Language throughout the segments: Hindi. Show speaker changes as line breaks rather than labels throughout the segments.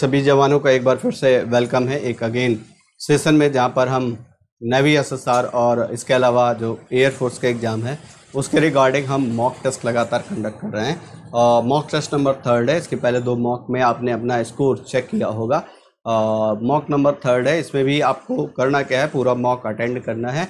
सभी जवानों का एक बार फिर से वेलकम है एक अगेन सेशन में जहां पर हम नेवी एसएसआर और इसके अलावा जो एयरफोर्स के एग्ज़ाम है उसके रिगार्डिंग हम मॉक टेस्ट लगातार कंडक्ट कर रहे हैं मॉक टेस्ट नंबर थर्ड है इसके पहले दो मॉक में आपने अपना स्कोर चेक किया होगा मॉक नंबर थर्ड है इसमें भी आपको करना क्या है पूरा मॉक अटेंड करना है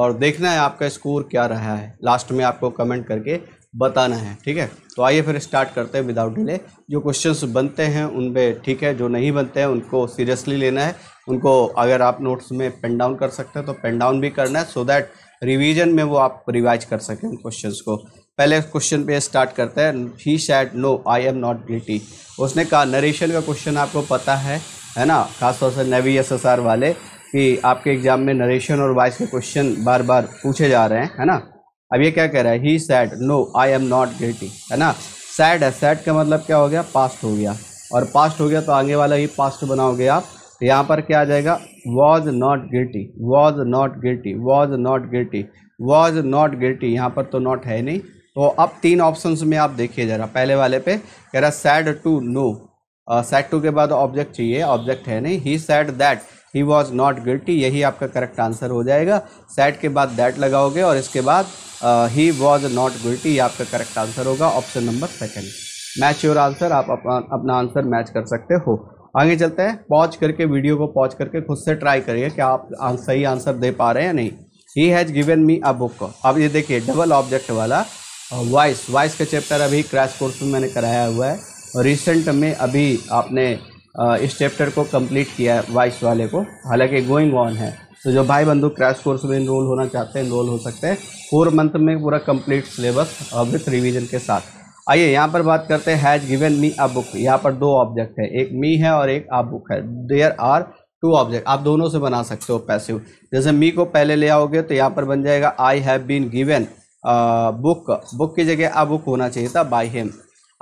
और देखना है आपका स्कोर क्या रहा है लास्ट में आपको कमेंट करके बताना है ठीक है तो आइए फिर स्टार्ट करते हैं विदाउट डिले जो क्वेश्चंस बनते हैं उन पर ठीक है जो नहीं बनते हैं उनको सीरियसली लेना है उनको अगर आप नोट्स में पेन डाउन कर सकते हैं तो पेन डाउन भी करना है सो दैट रिवीजन में वो आप रिवाइज कर सकें उन क्वेश्चंस को पहले क्वेश्चन पे स्टार्ट करते हैं he said no I am not guilty उसने कहा नरेशन का क्वेश्चन आपको पता है है ना खासतौर से नवी एस वाले कि आपके एग्ज़ाम में नरेशन और वाइस के क्वेश्चन बार बार पूछे जा रहे हैं है ना अब ये क्या कह रहा है he said no I am not guilty है ना सैड है सैड का मतलब क्या हो गया पास्ट हो गया और पास्ट हो गया तो आगे वाला ही पास्ट बनाओगे आप तो यहाँ पर क्या आ जाएगा was not guilty was not guilty was not guilty was not guilty यहाँ पर तो नॉट है नहीं तो अब तीन ऑप्शन में आप देखिए जरा पहले वाले पे कह रहा said to no said to के बाद ऑब्जेक्ट चाहिए ऑब्जेक्ट है नहीं he said that he was not guilty यही आपका करेक्ट आंसर हो जाएगा सेट के बाद दैट लगाओगे और इसके बाद ही वॉज नॉट गिल्टी ये आपका करेक्ट आंसर होगा option number second match your answer आप अपना आंसर मैच कर सकते हो आगे चलते हैं पॉज करके वीडियो को पॉज करके खुद से ट्राई करिए कि आप सही आंसर दे पा रहे हैं या नहीं he has given me a book अब ये देखिए डबल ऑब्जेक्ट वाला वॉइस uh, वॉइस का चैप्टर अभी क्रैश कोर्स में मैंने कराया हुआ है रिसेंट में अभी आपने इस चैप्टर को कंप्लीट किया है वाइस वाले को हालांकि गोइंग ऑन है तो जो भाई बंधु क्रैश कोर्स में इनरोल होना चाहते हैं इनरोल हो सकते हैं फोर मंथ में पूरा कंप्लीट सिलेबस विथ रिवीजन के साथ आइए यहाँ पर बात करते हैं has given me a book यहाँ पर दो ऑब्जेक्ट है एक मी है और एक आ बुक है देयर आर टू ऑब्जेक्ट आप दोनों से बना सकते हो पैसिव जैसे मी को पहले ले आओगे तो यहाँ पर बन जाएगा I have been given book book की जगह आ बुक होना चाहिए था by him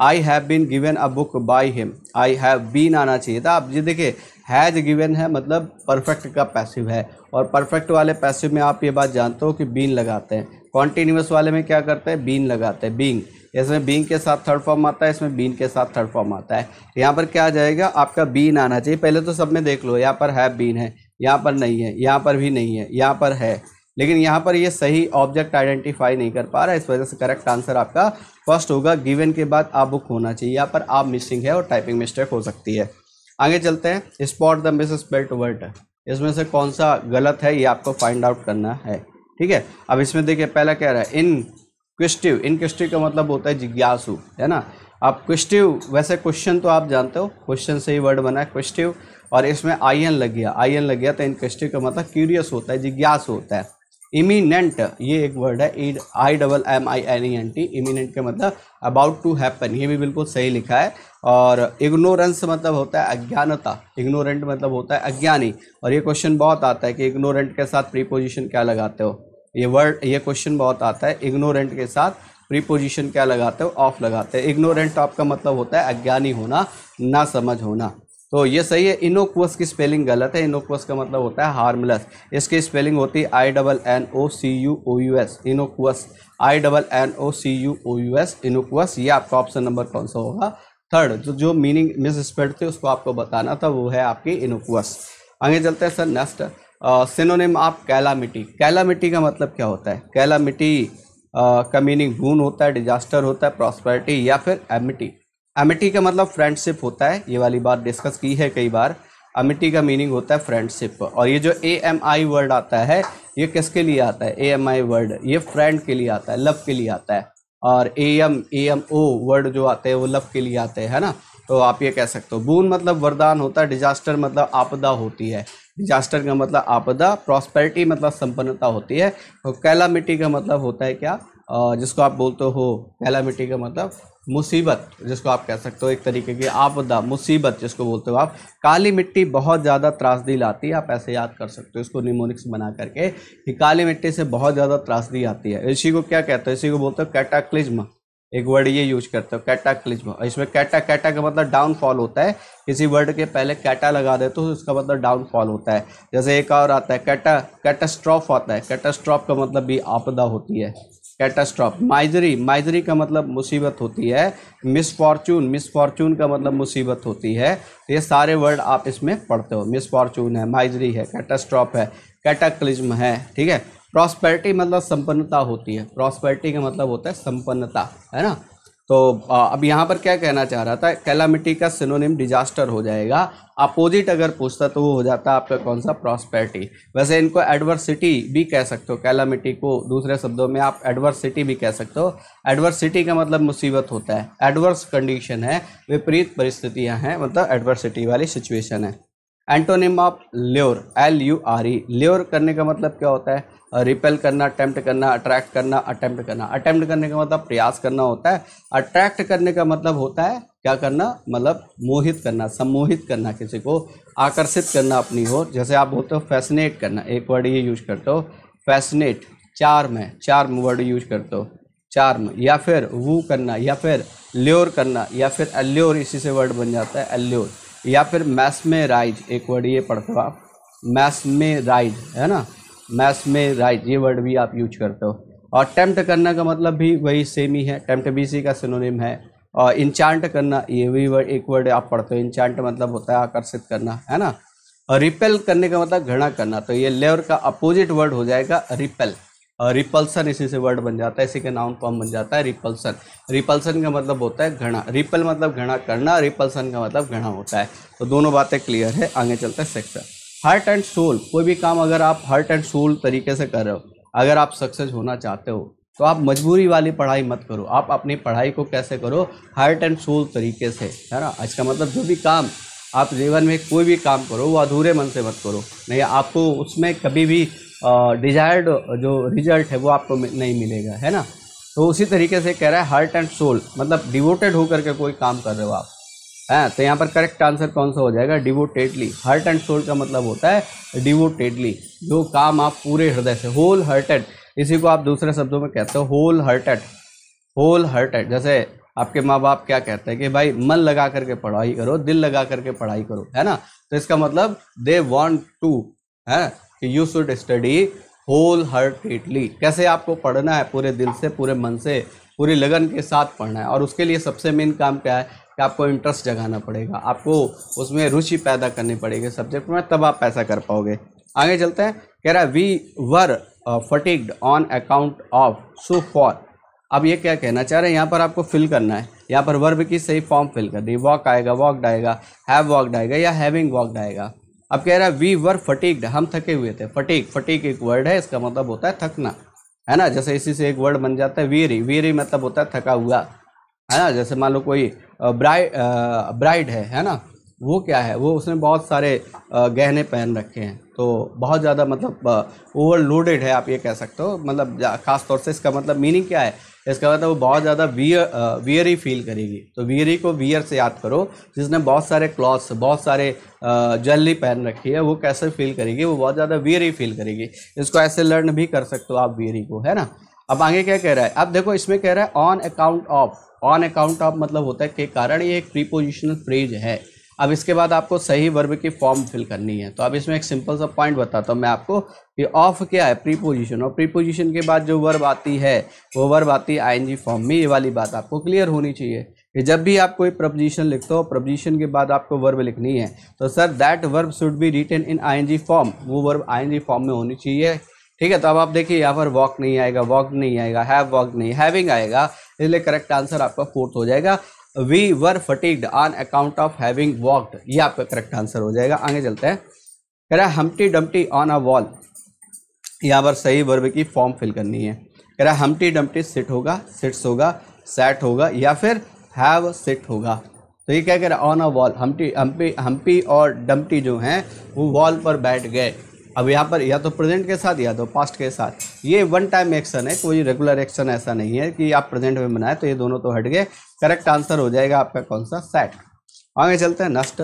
I have been given a book by him I have been आना चाहिए था आप ये देखिए हैज़ गिवेन है मतलब परफेक्ट का पैसिव है और परफेक्ट वाले पैसिव में आप ये बात जानते हो कि बीन लगाते हैं कॉन्टीन्यूस वाले में क्या करते हैं बीन लगाते हैं बींग इसमें बींग के साथ थर्ड फॉर्म आता है इसमें बीन के साथ थर्ड फॉर्म आता है यहाँ पर क्या आ जाएगा आपका बीन आना चाहिए पहले तो सब में देख लो यहाँ पर हैव बीन है यहाँ पर नहीं है यहाँ पर भी नहीं है यहाँ पर है लेकिन यहाँ पर ये सही ऑब्जेक्ट आइडेंटिफाई नहीं कर पा रहा है इस वजह से करेक्ट आंसर आपका फर्स्ट होगा गिवन के बाद आप बुक होना चाहिए यहाँ पर आप मिसिंग है और टाइपिंग मिस्टेक हो सकती है आगे चलते हैं spot the misspelt word इसमें से कौन सा गलत है ये आपको फाइंड आउट करना है ठीक है अब इसमें देखिए पहला कह रहा है इन क्विस्टिव इन क्विस्टिव का मतलब होता है जिज्ञासु है ना आप क्विस्टिव वैसे क्वेश्चन तो आप जानते हो क्वेश्चन से ही वर्ड बना है क्विस्टिव और इसमें आयन लग गया आयन लग गया तो इन क्विस्टिव का मतलब क्यूरियस होता है जिज्ञासु होता है इमिनेंट ये एक वर्ड है I double M I N E N T imminent के मतलब अबाउट टू हैपन ये भी बिल्कुल सही लिखा है और इग्नोरेंस मतलब होता है अज्ञानता इग्नोरेंट मतलब होता है अज्ञानी और ये क्वेश्चन बहुत आता है कि इग्नोरेंट के साथ प्रीपोजिशन क्या लगाते हो ये वर्ड ये क्वेश्चन बहुत आता है इग्नोरेंट के साथ प्रीपोजिशन क्या लगाते हो ऑफ लगाते हैं इग्नोरेंट आपका मतलब होता है अज्ञानी होना ना समझ होना तो ये सही है इनोक्वस की स्पेलिंग गलत है इनोक्वस का मतलब होता है हार्मलेस इसकी स्पेलिंग होती है I double N O C U O U S innocuous I double N O C U O U S innocuous ये आपका ऑप्शन नंबर कौन सा होगा थर्ड जो जो मीनिंग मिस स्पेड थी उसको आपको बताना था वो है आपकी इनोक्वस आगे चलते हैं सर नेक्स्ट सिनोनिम आप कैलामिटी कैलामिटी का मतलब क्या होता है कैलामिटी का मीनिंग भून होता है डिजास्टर होता है प्रॉस्पेरिटी या फिर एमिटी अमिटी का मतलब फ्रेंडशिप होता है ये वाली बात डिस्कस की है कई बार अमिटी का मीनिंग होता है फ्रेंडशिप और ये जो ए एम आई वर्ड आता है ये किसके लिए आता है ए एम आई वर्ड ये फ्रेंड के लिए आता है लव के लिए आता है और A M A M O word जो आते हैं वो लव के लिए आते हैं है ना तो आप ये कह सकते हो बून मतलब वरदान होता है डिजास्टर मतलब आपदा होती है डिजास्टर का मतलब आपदा प्रॉस्पेरिटी मतलब संपन्नता होती है तो कैलामिटी का मतलब होता है क्या जिसको आप बोलते हो कैलामिटी का मतलब मुसीबत जिसको आप कह सकते हो एक तरीके की आपदा मुसीबत जिसको बोलते हो आप काली मिट्टी बहुत ज़्यादा त्रासदी लाती है आप ऐसे याद कर सकते हो इसको निमोनिक्स बना करके कि काली मिट्टी से बहुत ज़्यादा त्रासदी आती है इसी को क्या कहते हो इसी को बोलते हो कैटाक्लिज्म एक वर्ड ये यूज करते हो कैटाक्लिज्म इसमें कैटा कैटा का मतलब डाउनफॉल होता है किसी वर्ड के पहले कैटा लगा देते हो तो उसका मतलब डाउनफॉल होता है जैसे एक और आता है कैटा कैटास्ट्रॉफ आता है कैटास्ट्रॉफ का मतलब भी आपदा होती है कैटास्ट्रॉफ माइजरी माइजरी का मतलब मुसीबत होती है मिसफॉर्चून मिसफॉर्चून का मतलब मुसीबत होती है तो ये सारे वर्ड आप इसमें पढ़ते हो मिसफॉर्चून है माइजरी है कैटास्ट्रॉफ है कैटाक्लिज्म है ठीक है प्रॉस्पेरिटी मतलब संपन्नता होती है प्रॉस्पेरिटी का मतलब होता है संपन्नता है ना तो अब यहाँ पर क्या कहना चाह रहा था कैलामिटी का सिनोनिम डिजास्टर हो जाएगा अपोजिट अगर पूछता तो वो हो जाता आपका कौन सा प्रॉस्पेरिटी वैसे इनको एडवर्सिटी भी कह सकते हो कैलामिटी को दूसरे शब्दों में आप एडवर्सिटी भी कह सकते हो एडवर्सिटी का मतलब मुसीबत होता है एडवर्स कंडीशन है विपरीत परिस्थितियाँ हैं मतलब एडवर्सिटी वाली सिचुएशन है antonym of lure L U R E lure करने का मतलब क्या होता है रिपेल करना अटैम्प्ट करना अट्रैक्ट करना अटैम्प्ट करना अटैम्प्ट करने का मतलब प्रयास करना होता है अट्रैक्ट करने का मतलब होता है क्या करना मतलब मोहित करना सम्मोहित करना किसी को आकर्षित करना अपनी ओर जैसे आप बोलते हो फैसिनेट करना एक वर्ड ये यूज करते हो फैसिनेट चार में चार वर्ड यूज करते हो में या फिर वू करना या फिर ल्योर करना या फिर अल्योर इसी से वर्ड बन जाता है अल्योर या फिर मैस में राइज एक वर्ड ये पढ़ते हो आप मैस में राइज है ना मैस में राइज ये वर्ड भी आप यूज करते हो और टेम्प्ट करना का मतलब भी वही सेम ही है टेम्प्ट बी सी का सिनोनिम है और इंचांट करना ये भी वर्ड एक वर्ड आप पढ़ते हो इंचांट मतलब होता है आकर्षित करना है ना और रिपेल करने का मतलब घृणा करना तो ये लेवर का अपोजिट वर्ड हो जाएगा रिपेल रिपल्सन इसी से वर्ड बन जाता है इसी के नाउन फॉर्म बन जाता है रिपल्सन रिपल्सन का मतलब होता है घृणा रिपल मतलब घृणा करना रिपल्सन का मतलब घृणा होता है तो दोनों बातें क्लियर है आगे चलते हैं सेक्शन हार्ट एंड सोल कोई भी काम अगर आप हार्ट एंड सोल तरीके से कर रहे हो अगर आप सक्सेस होना चाहते हो तो आप मजबूरी वाली पढ़ाई मत करो आप अपनी पढ़ाई को कैसे करो हार्ट एंड सोल तरीके से है ना इसका मतलब जो भी काम आप जीवन में कोई भी काम करो वो अधूरे मन से मत करो नहीं आपको उसमें कभी भी डिजायर्ड जो रिजल्ट है वो आपको नहीं मिलेगा है ना तो उसी तरीके से कह रहा है हार्ट एंड सोल मतलब डिवोटेड होकर के कोई काम कर रहे हो आप हैं तो यहाँ पर करेक्ट आंसर कौन सा हो जाएगा डिवोटेडली हार्ट एंड सोल का मतलब होता है डिवोटेडली जो काम आप पूरे हृदय से होल हार्टेड इसी को आप दूसरे शब्दों में कहते हो होल हार्टेड होल हार्टेड जैसे आपके माँ बाप क्या कहते हैं कि भाई मन लगा करके पढ़ाई करो दिल लगा करके पढ़ाई करो है ना तो इसका मतलब दे वॉन्ट टू है कि you should study wholeheartedly कैसे आपको पढ़ना है पूरे दिल से पूरे मन से पूरी लगन के साथ पढ़ना है और उसके लिए सबसे मेन काम क्या है कि आपको इंटरेस्ट जगाना पड़ेगा आपको उसमें रुचि पैदा करनी पड़ेगी सब्जेक्ट में तब आप पैसा कर पाओगे आगे चलते हैं कह रहा है we were fatigued on account of so for अब ये क्या कहना चाह रहे हैं यहाँ पर आपको फिल करना है यहाँ पर वर्ब की सही फॉर्म फिल करनी है वॉक आएगा वॉक आएगा हैव वॉक आएगा या हैविंग वॉक आएगा अब कह रहा है वी वर फटीकड हम थके हुए थे फटीक फटीक एक वर्ड है इसका मतलब होता है थकना है ना जैसे इसी से एक वर्ड बन जाता है वीरी वीरी मतलब होता है थका हुआ है ना जैसे मान लो कोई ब्राइड ब्राइड है है ना वो क्या है वो उसने बहुत सारे गहने पहन रखे हैं तो बहुत ज़्यादा मतलब ओवरलोडेड है आप ये कह सकते हो मतलब ख़ास तौर से इसका मतलब मीनिंग क्या है इसका मतलब वो बहुत ज़्यादा वियर ही फील करेगी तो वियरी को वियर से याद करो जिसने बहुत सारे क्लॉथ्स बहुत सारे ज्वेलरी पहन रखी है वो कैसे फील करेगी वो बहुत ज़्यादा वियरी फील करेगी इसको ऐसे लर्न भी कर सकते हो आप वियरी को है ना अब आगे क्या कह रहा है अब देखो इसमें कह रहा है on account of on account of मतलब होता है के कारण ये एक प्रीपोजिशनल फ्रेज है अब इसके बाद आपको सही वर्ब की फॉर्म फिल करनी है तो अब इसमें एक सिंपल सा पॉइंट बताता हूँ मैं आपको कि ऑफ क्या है प्रीपोजिशन और प्रीपोजिशन के बाद जो वर्ब आती है वो वर्ब आती है आई फॉर्म में ये वाली बात आपको क्लियर होनी चाहिए कि जब भी आप कोई प्रपोजिशन लिखते हो प्रपोजिशन के बाद आपको वर्ब लिखनी है तो sir that verb should be written in I form वो वर्ब आई फॉर्म में होनी चाहिए ठीक है तो अब आप देखिए यहाँ पर वॉक नहीं आएगा वॉक नहीं आएगा हैव वॉक नहीं हैविंग आएगा इसलिए करेक्ट आंसर आपका फोर्थ हो जाएगा we were fatigued on account of having walked ये आपका करेक्ट आंसर हो जाएगा आगे चलते हैं कह रहा है Humpty Dumpty on a wall यहाँ पर सही वर्ब की फॉर्म फिल करनी है कह रहा है हमटी डमटी सिट होगा सिट्स होगा सेट होगा या फिर हैव सिट होगा तो ये क्या कह रहा है on a wall Humpty Humpty Humpty और डमटी जो हैं वो वॉल पर बैठ गए अब यहाँ पर या तो प्रेजेंट के साथ या तो पास्ट के साथ ये वन टाइम एक्शन है कोई रेगुलर एक्शन ऐसा नहीं है कि आप प्रेजेंट में बनाए तो ये दोनों तो हट गए करेक्ट आंसर हो जाएगा आपका कौन सा सेट आगे चलते हैं next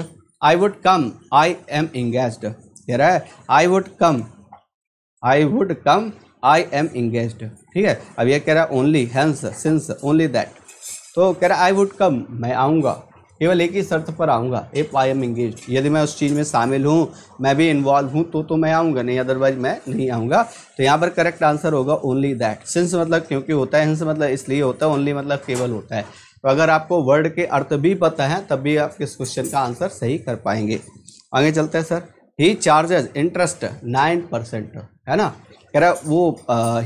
I would come I am engage कह रहा है I would come I would come I am engage ठीक है अब यह कह रहा है only hence since only that तो कह रहा है आई वुड कम मैं आऊँगा केवल एक ही शर्त पर आऊँगा इफ़ आई एम एंगेज यदि मैं उस चीज़ में शामिल हूँ मैं भी इन्वॉल्व हूँ तो तो मैं आऊँगा नहीं अदरवाइज मैं नहीं आऊँगा तो यहाँ पर करेक्ट आंसर होगा ओनली दैट सिंस मतलब क्योंकि होता है हिंस मतलब इसलिए होता है ओनली मतलब केवल होता है तो अगर आपको वर्ड के अर्थ भी पता है तब भी आप इस क्वेश्चन का आंसर सही कर पाएंगे आगे चलते हैं sir he charges interest nine percent है ना कह रहा वो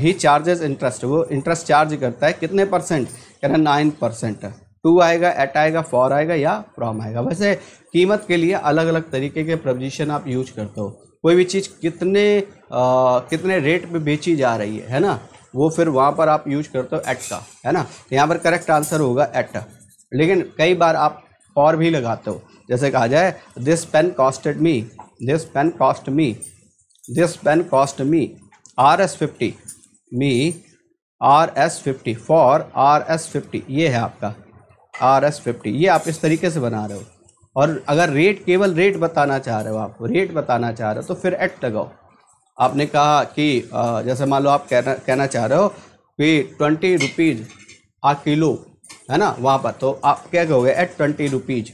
ही चार्जेज इंटरेस्ट वो इंटरेस्ट चार्ज करता है कितने परसेंट कह रहा है नाइन परसेंट टू आएगा एट आएगा फॉर आएगा या फ्रॉम आएगा वैसे कीमत के लिए अलग अलग तरीके के प्रपोजिशन आप यूज करते हो कोई भी चीज़ कितने आ, कितने रेट में बेची जा रही है है ना वो फिर वहाँ पर आप यूज करते हो एट का है ना तो यहाँ पर करेक्ट आंसर होगा एट लेकिन कई बार आप फॉर भी लगाते हो जैसे कहा जाए this pen costed me this pen cost me this pen cost me R S fifty me R S fifty for R S fifty ये है आपका आर एस फिफ्टी ये आप इस तरीके से बना रहे हो और अगर रेट केवल रेट बताना चाह रहे हो आप रेट बताना चाह रहे हो तो फिर एट लगाओ आपने कहा कि जैसे मान लो आप कहना कहना चाह रहे हो कि ट्वेंटी रुपीज़ आ किलो है ना वहाँ पर तो आप क्या कहोगे एट ट्वेंटी रुपीज़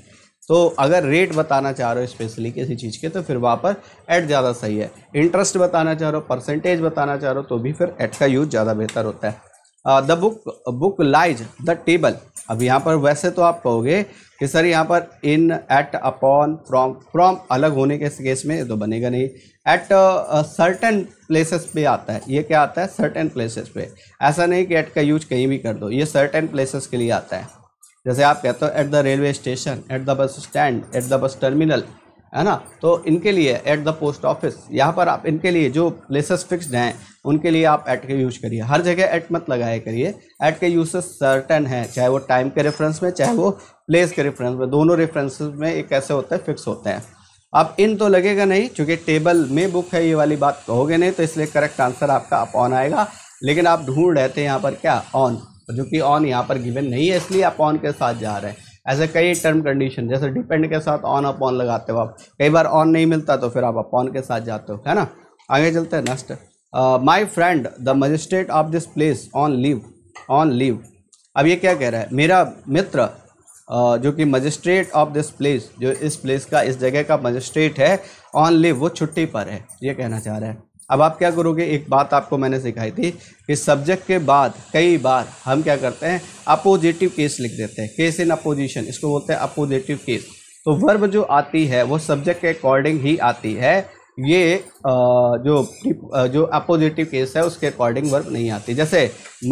तो अगर रेट बताना चाह रहे हो स्पेशली किसी चीज़ के तो फिर वहाँ पर एट ज़्यादा सही है इंटरेस्ट बताना चाह रहे हो परसेंटेज बताना चाह रहे हो तो भी फिर एट का यूज़ ज़्यादा बेहतर होता है the book book lies the table अब यहाँ पर वैसे तो आप कहोगे कि सर यहाँ पर in at upon from from अलग होने के केस में तो बनेगा नहीं एट सर्टेन प्लेसेस पे आता है ये क्या आता है सर्टेन प्लेसेस पे ऐसा नहीं कि एट का यूज कहीं भी कर दो ये सर्टेन प्लेसेस के लिए आता है जैसे आप कहते हो at the railway station at the bus stand at the bus terminal है ना तो इनके लिए एट द पोस्ट ऑफिस यहाँ पर आप इनके लिए जो प्लेसेस फिक्स्ड हैं उनके लिए आप ऐट के यूज करिए हर जगह ऐट मत लगाया करिए एट के यूसेस सर्टन है चाहे वो टाइम के रेफरेंस में चाहे वो प्लेस के रेफरेंस में दोनों रेफरेंसेस में एक ऐसे होते हैं फिक्स होते हैं आप इन तो लगेगा नहीं चूँकि टेबल में बुक है ये वाली बात कहोगे नहीं तो इसलिए करेक्ट आंसर आपका आप ऑन आएगा लेकिन आप ढूंढ रहे थे यहाँ पर क्या ऑन जो कि ऑन यहाँ पर गिवन नहीं है इसलिए आप ऑन के साथ जा रहे हैं ऐसे कई टर्म कंडीशन जैसे डिपेंड के साथ ऑन ऑन लगाते हो आप कई बार ऑन नहीं मिलता तो फिर आप अपॉन के साथ जाते हो है ना आगे चलते हैं next my friend the magistrate of this place on leave on leave अब ये क्या कह रहा है मेरा मित्र uh, जो कि मजिस्ट्रेट ऑफ दिस प्लेस जो इस प्लेस का इस जगह का मजिस्ट्रेट है ऑन लीव वो छुट्टी पर है ये कहना चाह रहा है अब आप क्या करोगे एक बात आपको मैंने सिखाई थी कि सब्जेक्ट के बाद कई बार हम क्या करते हैं अपोजिटिव केस लिख देते हैं केस इन अपोजिशन इसको बोलते हैं अपोजिटिव केस तो वर्ब जो आती है वो सब्जेक्ट के अकॉर्डिंग ही आती है ये जो जो अपोजिटिव केस है उसके अकॉर्डिंग वर्ब नहीं आती जैसे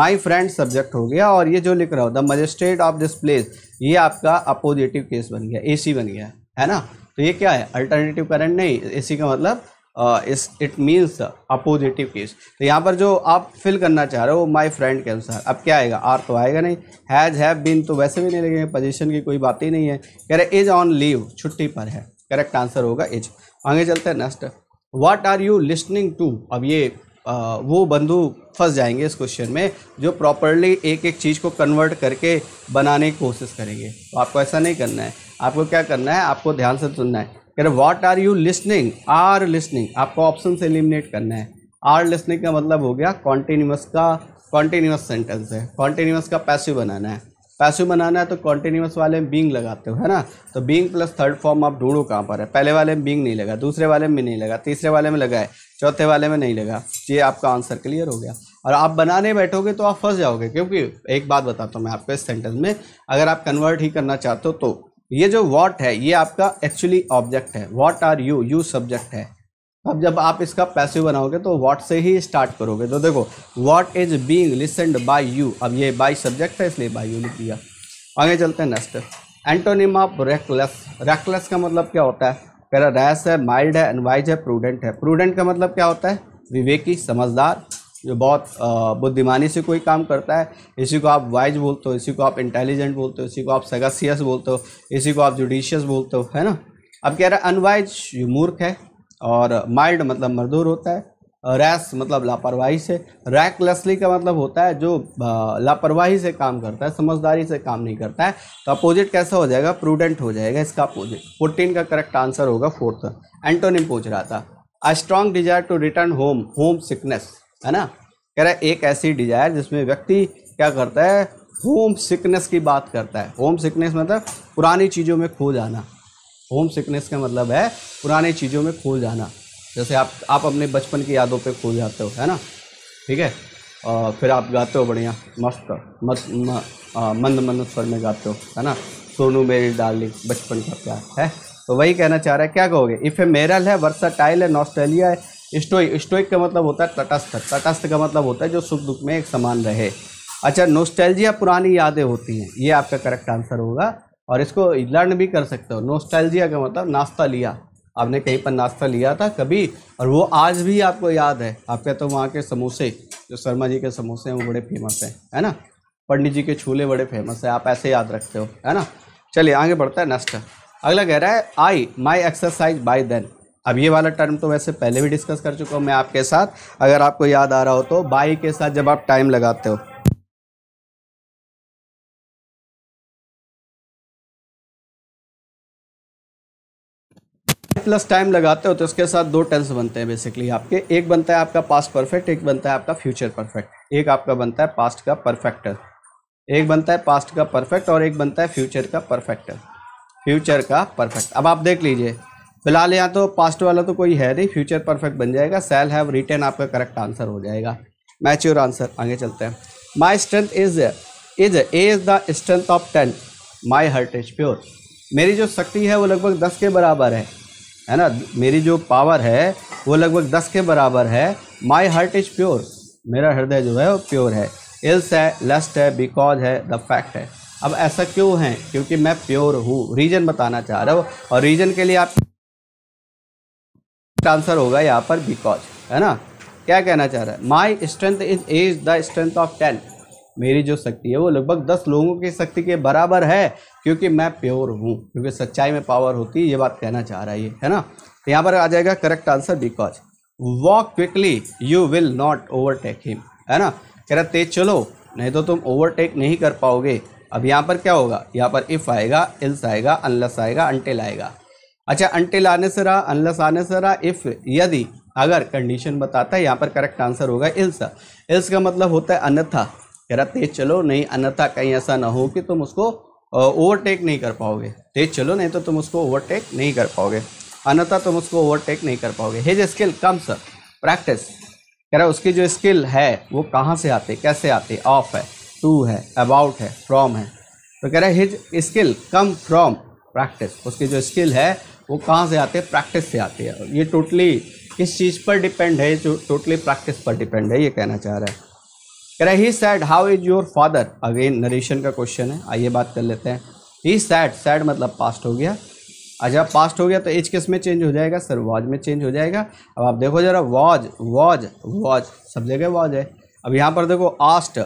माई फ्रेंड सब्जेक्ट हो गया और ये जो लिख रहा हो the magistrate of this place ये आपका अपोजिटिव केस बन गया एसी बन गया है ना तो ये क्या है अल्टरनेटिव करंट नहीं एसी का मतलब इस इट मीन्स अपोजिटिव केस तो यहाँ पर जो आप फिल करना चाह रहे हो माई फ्रेंड के अनुसार अब क्या आएगा आर तो आएगा नहीं हैज़ हैव बीन तो वैसे भी नहीं लगेंगे पोजिशन की कोई बात ही नहीं है कह रहे इज ऑन लीव छुट्टी पर है करेक्ट आंसर होगा इज आगे चलते हैं next what are you listening to अब ये आ, uh, वो बंधु फंस जाएंगे इस क्वेश्चन में जो प्रॉपरली एक एक चीज़ को कन्वर्ट करके बनाने की कोशिश करेंगे तो आपको ऐसा नहीं करना है आपको क्या करना है आपको ध्यान से सुनना है कह रहे what are you listening are listening आपको ऑप्शन से एलिमिनेट करना है आर लिस्निंग का मतलब हो गया कॉन्टीन्यूस का कॉन्टीन्यूस सेंटेंस है कॉन्टीन्यूस का पैसिव बनाना है पैसिव बनाना है तो कॉन्टीन्यूस वाले में बींग लगाते हो है ना तो बींग प्लस थर्ड फॉर्म आप ढूंढो कहाँ पर है पहले वाले में बींग नहीं लगा दूसरे वाले में नहीं लगा तीसरे वाले में लगा है चौथे वाले में नहीं लगा ये आपका आंसर क्लियर हो गया और आप बनाने बैठोगे तो आप फंस जाओगे क्योंकि एक बात बताता हूँ मैं आपको इस सेंटेंस में अगर आप कन्वर्ट ही करना चाहते हो तो ये जो वॉट है ये आपका एक्चुअली ऑब्जेक्ट है what are you you subject है अब जब आप इसका पैसिव बनाओगे तो वॉट से ही स्टार्ट करोगे तो देखो what is being listened by you अब ये बाई सब्जेक्ट है इसलिए बाय यू लिख दिया आगे चलते हैं next antonym of reckless reckless का मतलब क्या होता है कह रहा रैस है माइल्ड है एनवाइज है प्रूडेंट है प्रूडेंट का मतलब क्या होता है विवेकी समझदार जो बहुत बुद्धिमानी से कोई काम करता है इसी को आप वाइज बोलते हो इसी को आप इंटेलिजेंट बोलते हो इसी को आप सगसियस बोलते हो इसी को आप जुडिशियस बोलते हो है ना अब कह रहा है अनवाइज ये मूर्ख है और माइल्ड मतलब मजदूर होता है रैस मतलब लापरवाही से रैकलेसली का मतलब होता है जो लापरवाही से काम करता है समझदारी से काम नहीं करता है तो अपोजिट कैसा हो जाएगा प्रूडेंट हो जाएगा इसका अपोजिट फोर्टीन का करेक्ट आंसर होगा फोर्थ एंटोनिम पूछ रहा था a strong desire to return home homesickness है ना कह रहा है एक ऐसी डिजायर जिसमें व्यक्ति क्या करता है होम सिकनेस की बात करता है होम सिकनेस मतलब पुरानी चीज़ों में खो जाना होम सिकनेस का मतलब है पुरानी चीज़ों में खो जाना जैसे आप आप अपने बचपन की यादों पे खो जाते हो है ना ठीक है और फिर आप गाते हो बढ़िया मस्त मत मंद मंद स्वर में गाते हो है ना सोनू मेरी डाली बचपन का प्यार है तो वही कहना चाह रहा है क्या कहोगे इफ़ ए मेरल है वर्सा टाइल है नॉस्ट्रेलिया है स्टोइक स्टोइक का मतलब होता है तटस्थ तटस्थ का मतलब होता है जो सुख दुख में एक समान रहे अच्छा नोस्टैल्जिया पुरानी यादें होती हैं ये आपका करेक्ट आंसर होगा और इसको लर्न भी कर सकते हो नोस्टैल्जिया का मतलब नाश्ता लिया आपने कहीं पर नाश्ता लिया था कभी और वो आज भी आपको याद है आपके तो वहाँ के समोसे जो शर्मा जी के समोसे हैं वो बड़े फेमस हैं है ना पंडित जी के छूले बड़े फेमस हैं आप ऐसे याद रखते हो है ना चलिए आगे बढ़ता है नेक्स्ट अगला कह रहा है I my exercise by then अब ये वाला टर्म तो वैसे पहले भी डिस्कस कर चुका हूँ मैं आपके साथ अगर आपको याद आ रहा हो तो बाई के साथ जब आप टाइम लगाते हो प्लस टाइम लगाते हो तो उसके साथ दो टेंस बनते हैं बेसिकली आपके एक बनता है आपका पास्ट परफेक्ट एक बनता है आपका फ्यूचर परफेक्ट एक आपका बनता है पास्ट का परफेक्ट एक बनता है पास्ट का परफेक्ट और एक बनता है फ्यूचर का परफेक्ट फ्यूचर का परफेक्ट अब आप देख लीजिए फिलहाल यहाँ तो पास्ट वाला तो कोई है नहीं फ्यूचर परफेक्ट बन जाएगा सेल हैव रिटर्न आपका करेक्ट आंसर हो जाएगा मैच्योर आंसर आगे चलते हैं my strength is is a is the strength of ten my heart is pure मेरी जो शक्ति है वो लगभग दस के बराबर है है ना मेरी जो पावर है वो लगभग दस के बराबर है माई हर्ट इज प्योर मेरा हृदय जो है वो प्योर है इल्स है लस्ट है बिकॉज है द फैक्ट है अब ऐसा क्यों है क्योंकि मैं प्योर हूँ रीजन बताना चाह रहा हूँ और रीजन के लिए आप करेक्ट आंसर होगा यहाँ पर बिकॉज है ना क्या कहना चाह रहा है my strength is as the strength of ten मेरी जो शक्ति है वो लगभग दस लोगों की शक्ति के बराबर है क्योंकि मैं प्योर हूँ क्योंकि सच्चाई में पावर होती है ये बात कहना चाह रहा है ये है ना तो यहाँ पर आ जाएगा correct answer because walk quickly you will not overtake him है ना कह रहा तेज चलो नहीं तो तुम ओवरटेक नहीं कर पाओगे अब यहाँ पर क्या होगा यहाँ पर इफ़ आएगा इल्स आएगा अनलस आएगा अनटिल आएगा अच्छा अंटिल आने से रहा अनलस आने से रहा इफ़ यदि अगर कंडीशन बताता है यहाँ पर करेक्ट आंसर होगा इल्स इल्स का मतलब होता है अन्यथा कह रहा तेज चलो नहीं अन्यथा कहीं ऐसा ना हो कि तुम उसको ओवरटेक नहीं कर पाओगे तेज चलो नहीं तो तुम उसको ओवरटेक नहीं कर पाओगे अन्यथा तुम उसको ओवरटेक नहीं कर पाओगे his skill come sir practice कह रहा उसकी जो स्किल है वो कहाँ से आते कैसे आते ऑफ है टू है अबाउट है फ्रॉम है तो कह रहा his skill come from practice उसकी जो स्किल है वो कहाँ से आती है प्रैक्टिस से आती है ये टोटली किस चीज़ पर डिपेंड है जो टोटली प्रैक्टिस पर डिपेंड है ये कहना चाह रहा है कह he said how is your father again narration का क्वेश्चन है आइए बात कर लेते हैं ही सैड सैड मतलब पास्ट हो गया अच्छा पास्ट हो गया तो एज किस में चेंज हो जाएगा सर वॉज में चेंज हो जाएगा अब आप देखो जरा वॉज वॉज वॉज सब जगह वॉज है अब यहाँ पर देखो asked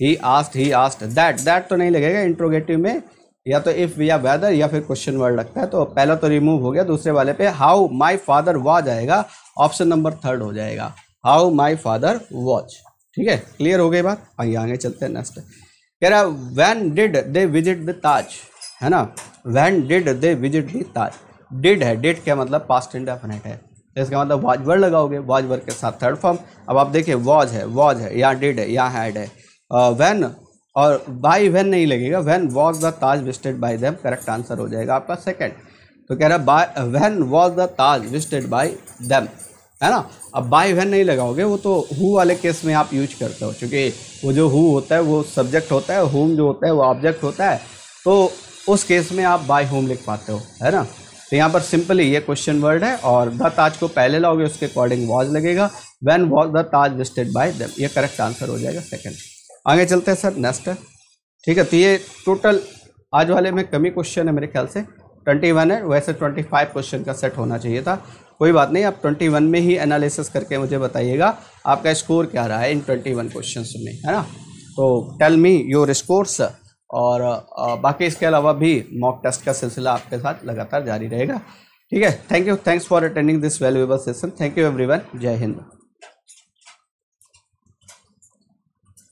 he asked he asked that that तो नहीं लगेगा इंट्रोगेटिव में या तो इफ़ या वेदर या फिर क्वेश्चन वर्ड लगता है तो पहला तो रिमूव हो गया दूसरे वाले पे हाउ माई फादर वॉज आएगा ऑप्शन नंबर थर्ड हो जाएगा हाउ माई फादर वॉच ठीक है क्लियर हो गई बात आइए आगे चलते हैं नेक्स्ट कह रहा when did they visit the Taj है ना when did they visit the Taj did है डिड क्या मतलब पास्ट इंडेफिनेट है तो इसका मतलब वाज वर्ड लगाओगे वाज वर्ड के साथ थर्ड फॉर्म अब आप देखिए वॉज है वॉज है या डिड है या हैड है वैन uh, और बाई वैन नहीं लगेगा when was the Taj visited by them correct answer हो जाएगा आपका सेकेंड तो कह रहा है by when was the Taj visited by them है ना अब बाय वैन नहीं लगाओगे वो तो हु वाले केस में आप यूज करते हो क्योंकि वो जो हु होता है वो सब्जेक्ट होता है होम जो होता है वो ऑब्जेक्ट होता है तो उस केस में आप बाय होम लिख पाते हो है ना तो यहाँ पर सिंपली ये क्वेश्चन वर्ड है और द ताज को पहले लाओगे उसके अकॉर्डिंग वॉज लगेगा when was the Taj visited by them ये करेक्ट आंसर हो जाएगा सेकेंड आगे चलते हैं सर नेक्स्ट है ठीक है तो ये टोटल आज वाले में कमी क्वेश्चन है मेरे ख्याल से ट्वेंटी वन है वैसे ट्वेंटी फाइव क्वेश्चन का सेट होना चाहिए था कोई बात नहीं आप ट्वेंटी वन में ही एनालिसिस करके मुझे बताइएगा आपका स्कोर क्या रहा है इन ट्वेंटी वन क्वेश्चन में है ना तो टेल मी योर स्कोर्स और बाकी इसके अलावा भी मॉक टेस्ट का सिलसिला आपके साथ लगातार जारी रहेगा ठीक है thank you thanks for attending this valuable session thank you every जय हिंद